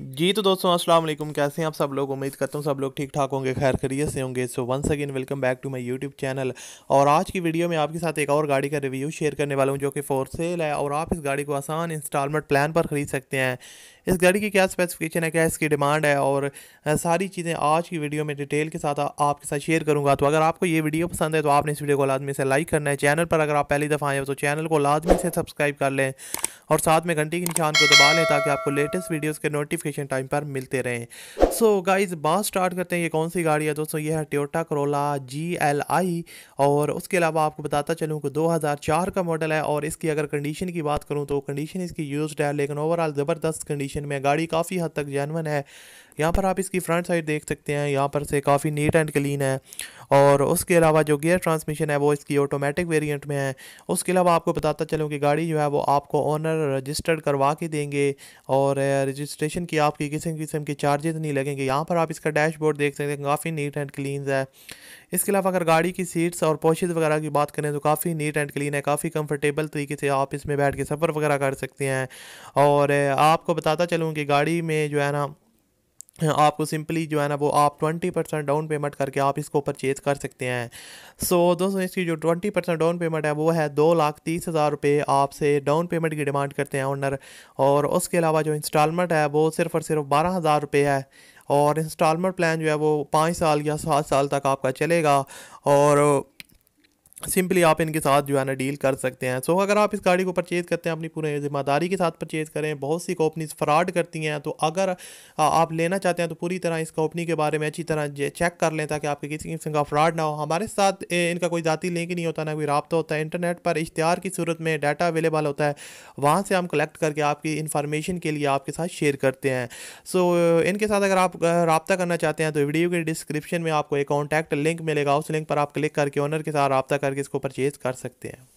जी तो दोस्तों अस्सलाम वालेकुम कैसे हैं आप सब लोग उम्मीद करता हूँ सब लोग ठीक ठाक होंगे खैर खरीय से होंगे so once again welcome back to my YouTube channel और आज की वीडियो में आपके साथ एक और गाड़ी का रिव्यू शेयर करने वाला हूँ जो कि फोर सेल है और आप इस गाड़ी को आसान इंस्टॉलमेंट प्लान पर ख़रीद सकते हैं इस गाड़ी की क्या स्पेसिफिकेशन है क्या इसकी डिमांड है और सारी चीज़ें आज की वीडियो में डिटेल के साथ आपके साथ शेयर करूँगा तो अगर आपको ये वीडियो पसंद है तो आपने इस वीडियो को लाजमी से लाइक करना है चैनल पर अगर आप पहली दफ़ा आए तो चैनल को लाजमी से सब्सक्राइब कर लें और साथ में घंटी के निशान को दबा लें ताकि आपको लेटेस्ट वीडियोस के नोटिफिकेशन टाइम पर मिलते रहें सो गाइज गाइस बात स्टार्ट करते हैं ये कौन सी गाड़ी है दोस्तों ये है टोटा करोला जी एल आई और उसके अलावा आपको बताता चलूँ कि चार का मॉडल है और इसकी अगर कंडीशन की बात करूँ तो कंडीशन इसकी यूज है लेकिन ओवरऑल ज़बरदस्त कंडीशन कंडीशन में गाड़ी काफ़ी हद तक जैनवन है यहाँ पर आप इसकी फ्रंट साइड देख सकते हैं यहाँ पर से काफ़ी नीट एंड क्लीन है और उसके अलावा जो गियर ट्रांसमिशन है वो इसकी ऑटोमेटिक वेरिएंट में है उसके अलावा आपको बताता चलूँ कि गाड़ी जो है वो आपको ऑनर रजिस्टर्ड करवा के देंगे और रजिस्ट्रेशन की आपकी किसी किस्म के चार्जेस नहीं लगेंगे यहाँ पर आप इसका डैशबोर्ड देख सकते हैं काफ़ी नीट एंड क्लीन है इसके अलावा अगर गाड़ी की सीट्स और पोशेज वगैरह की बात करें तो काफ़ी नीट एंड क्लीन है काफ़ी कम्फर्टेबल तरीके से आप इसमें बैठ के सफ़र वगैरह कर सकते हैं और आपको बताता चलूँ कि गाड़ी में जो है ना आपको सिंपली जो है ना वो आप ट्वेंटी परसेंट डाउन पेमेंट करके आप इसको परचेज कर सकते हैं सो so, दोस्तों इसकी जो ट्वेंटी परसेंट डाउन पेमेंट है वो है दो लाख तीस हज़ार रुपये आपसे डाउन पेमेंट की डिमांड करते हैं ऑनर और उसके अलावा जो इंस्टॉलमेंट है वो सिर्फ और सिर्फ बारह हज़ार रुपये है और इंस्टॉलमेंट प्लान जो है वो पाँच साल या सात साल तक आपका चलेगा और सिंपली आप इनके साथ जो है ना डील कर सकते हैं सो so, अगर आप इस गाड़ी को परचेज़ करते हैं अपनी पूरी ज़िम्मेदारी के साथ परचेज़ करें बहुत सी कंपनीज फ्रॉड करती हैं तो अगर आप लेना चाहते हैं तो पूरी तरह इस कंपनी के बारे में अच्छी तरह चेक कर लें ताकि आपके किसी किस्म का फ्रॉड ना हो हमारे साथ इनका कोई ज़ाती लिंक नहीं होता ना कोई रबता होता है इंटरनेट पर इश्तहार की सूरत में डाटा अवेलेबल होता है वहाँ से हम कलेक्ट करके आपकी इन्फॉर्मेशन के लिए आपके साथ शेयर करते हैं सो इनके साथ अगर आप रबा करना चाहते हैं तो वीडियो के डिस्क्रिप्शन में आपको एक कॉन्टैक्ट लिंक मिलेगा उस लिंक पर आप क्लिक करके ऑनर के साथ रबा कर करके इसको परचेज़ कर सकते हैं